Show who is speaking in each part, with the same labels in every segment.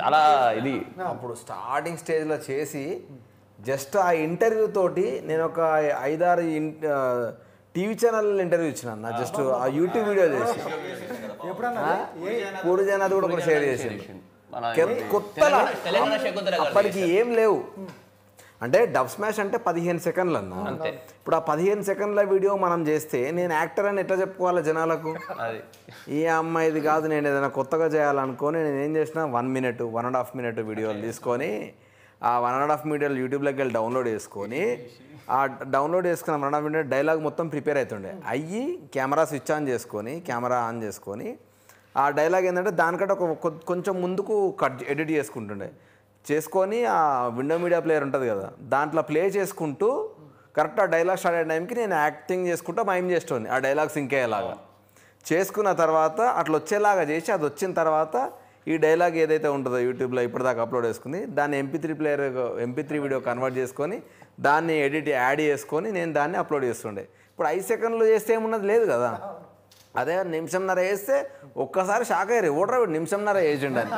Speaker 1: చాలా ఇది అప్పుడు స్టార్టింగ్ స్టేజ్లో చేసి జస్ట్ ఆ ఇంటర్వ్యూ తోటి నేను ఒక ఐదారు టీవీ ఛానల్ ఇంటర్వ్యూ ఇచ్చిన జస్ట్ ఆ యూట్యూబ్ వీడియో చేసి పూరి జనాది కూడా ఒకటి షేర్ చేసింది కొత్త అప్పటికి ఏం లేవు అంటే డబ్ స్మాష్ అంటే పదిహేను సెకండ్లు అన్న ఇప్పుడు ఆ పదిహేను సెకండ్ల వీడియో మనం చేస్తే నేను యాక్టర్ అని ఎట్లా చెప్పుకోవాలి జనాలకు ఈ అమ్మాయి ఇది కాదు నేను ఏదైనా కొత్తగా చేయాలనుకోని నేను ఏం చేసిన one minute one and half minute వీడియోలు తీసుకొని ఆ వన్ అండ్ హాఫ్ మీడియాలు యూట్యూబ్లోకి వెళ్ళి డౌన్లోడ్ చేసుకొని ఆ డౌన్లోడ్ చేసుకున్న one and half media dialogue మొత్తం ప్రిపేర్ అవుతుండే అయ్యి కెమెరా స్విచ్ ఆన్ చేసుకొని కెమెరా ఆన్ చేసుకొని ఆ డైలాగ్ ఏంటంటే దానికంటే ఒక కొంచెం ముందుకు కట్ ఎడిట్ చేసుకుంటుండే చేసుకొని ఆ విండో మీడియా ప్లేయర్ ఉంటుంది కదా దాంట్లో ప్లే చేసుకుంటూ కరెక్ట్ ఆ డైలాగ్ స్టార్ట్ అయ్యే టైంకి నేను యాక్టింగ్ చేసుకుంటూ మైమ్ చేసుకోండి ఆ డైలాగ్స్ ఇంకేలాగా చేసుకున్న తర్వాత అట్లా వచ్చేలాగా చేసి అది వచ్చిన తర్వాత ఈ డైలాగ్ ఏదైతే ఉంటుందో యూట్యూబ్లో ఇప్పటిదాకా అప్లోడ్ చేసుకుంది దాన్ని MP three player MP three video convert చేసుకొని దాన్ని ఎడిట్ యాడ్ చేసుకొని నేను దాన్ని అప్లోడ్ చేస్తుండే ఇప్పుడు ఐదు సెకండ్లు చేస్తే ఏమున్నది లేదు కదా అదే నిమిషంన్నర వేస్తే ఒక్కసారి షాక్ అయ్యారు ఓటర్ నిమిషంన్నర వేసిండని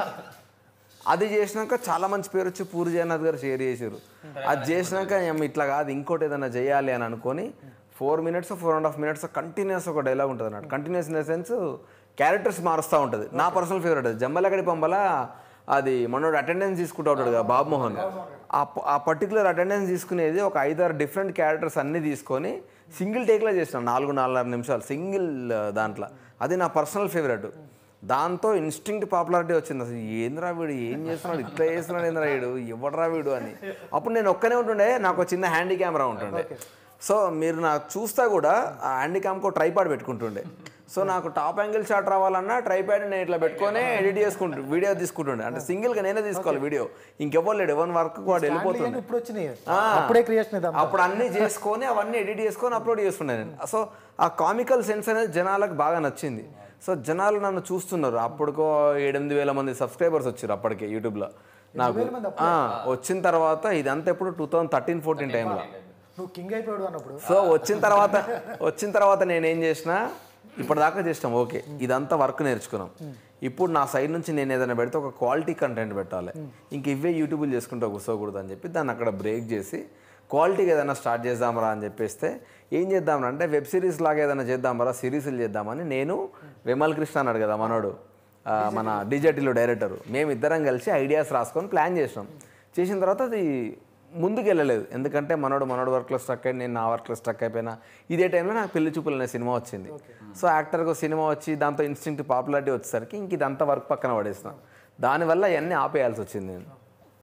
Speaker 1: అది చేసినాక చాలా మంచి పేరు వచ్చి పూరి జగన్నాథ్ గారు షేర్ చేశారు అది చేసినాక ఇట్లా కాదు ఇంకోటి ఏదైనా చేయాలి అని అనుకొని four minutes four and half minutes continuous ఒక డైలాగ్ ఉంటుంది అన్నట్టు continuous in the sense characters మారుస్తూ ఉంటుంది నా పర్సనల్ ఫేవరెట్ అది జమ్మలగడి పంబల అది మనోడు అటెండెన్స్ తీసుకుంటూ ఉంటాడు కదా బాబుమోహన్ ఆ పర్టికులర్ అటెండెన్స్ తీసుకునేది ఒక ఐదారు డిఫరెంట్ క్యారెక్టర్స్ అన్నీ తీసుకొని సింగిల్ టేక్లో చేసిన నాలుగు నాలుగున్నర నిమిషాలు సింగిల్ దాంట్లో అది నా పర్సనల్ ఫేవరెట్ దాంతో ఇన్స్టింక్ట్ పాపులారిటీ వచ్చింది అసలు ఏంద్రా వీడు ఏం చేస్తున్నాడు ఇట్లా చేస్తున్నాడు ఏంద్రా వీడు ఇవ్వడరా వీడు అని అప్పుడు నేను ఒక్కనే ఉంటుండే నాకు చిన్న హ్యాండీ కెమెరా ఉంటుండే సో మీరు నాకు చూస్తా కూడా ఆ హ్యాండీ క్యామ్కో ట్రైపాడ్ పెట్టుకుంటుండే సో నాకు టాప్ యాంగిల్ షాట్ రావాలన్నా ట్రైపాడ్ నేను ఇట్లా పెట్టుకొని ఎడిట్ చేసుకుంటు వీడియో తీసుకుంటుండే అంటే సింగిల్గా నేనే తీసుకోవాలి వీడియో ఇంకెవ్వరు లేడు ఎవరి వర్క్ వాడు వెళ్ళిపోతుంది అప్పుడే క్రియేషన్ అప్పుడు అన్నీ చేసుకొని అవన్నీ ఎడిట్ చేసుకొని అప్లోడ్ చేస్తుండే నేను సో ఆ కామికల్ సెన్స్ అనేది జనాలకు బాగా నచ్చింది సో జనాలు నన్ను చూస్తున్నారు అప్పటికో ఎనిమిది వేల మంది సబ్స్క్రైబర్స్ వచ్చారు అప్పటికే యూట్యూబ్లో నాకు వచ్చిన తర్వాత ఇదంతా ఎప్పుడు టూ థౌజండ్ థర్టీన్ ఫోర్టీన్ టైంలో కింగ్ అయిపోయాడు అన్నప్పుడు సో వచ్చిన తర్వాత వచ్చిన తర్వాత నేనేం చేసిన ఇప్పటిదాకా చేసినాం ఓకే ఇదంతా వర్క్ నేర్చుకున్నాం ఇప్పుడు నా సైడ్ నుంచి నేను ఏదైనా పెడితే ఒక క్వాలిటీ కంటెంట్ పెట్టాలి ఇంక ఇవే యూట్యూబ్లు చేసుకుంటా కూర్చోకూడదు అని చెప్పి దాన్ని అక్కడ బ్రేక్ చేసి క్వాలిటీగా ఏదైనా స్టార్ట్ చేద్దామరా అని చెప్పేస్తే ఏం చేద్దాం అంటే వెబ్ సిరీస్ లాగా ఏదైనా చేద్దామరా సిరీస్లు చేద్దామని నేను విమల్ కృష్ణ అన్నాడు కదా మనోడు మన డిజటిలో డైరెక్టర్ మేమిద్దరం కలిసి ఐడియాస్ రాసుకొని ప్లాన్ చేసినాం చేసిన తర్వాత అది ముందుకు వెళ్ళలేదు ఎందుకంటే మనోడు మనోడు వర్క్లో స్ట్రక్ అయ్యి నేను నా వర్క్లో స్ట్రక్ అయిపోయినా ఇదే టైంలో నాకు పెళ్లి చూపులు అనే సినిమా వచ్చింది సో యాక్టర్కి సినిమా వచ్చి దాంతో ఇన్స్టింక్ట్ పాపులారిటీ వచ్చేసరికి ఇంక ఇదంతా వర్క్ పక్కన పడేసిన దానివల్ల ఇవన్నీ ఆపేయాల్సి వచ్చింది నేను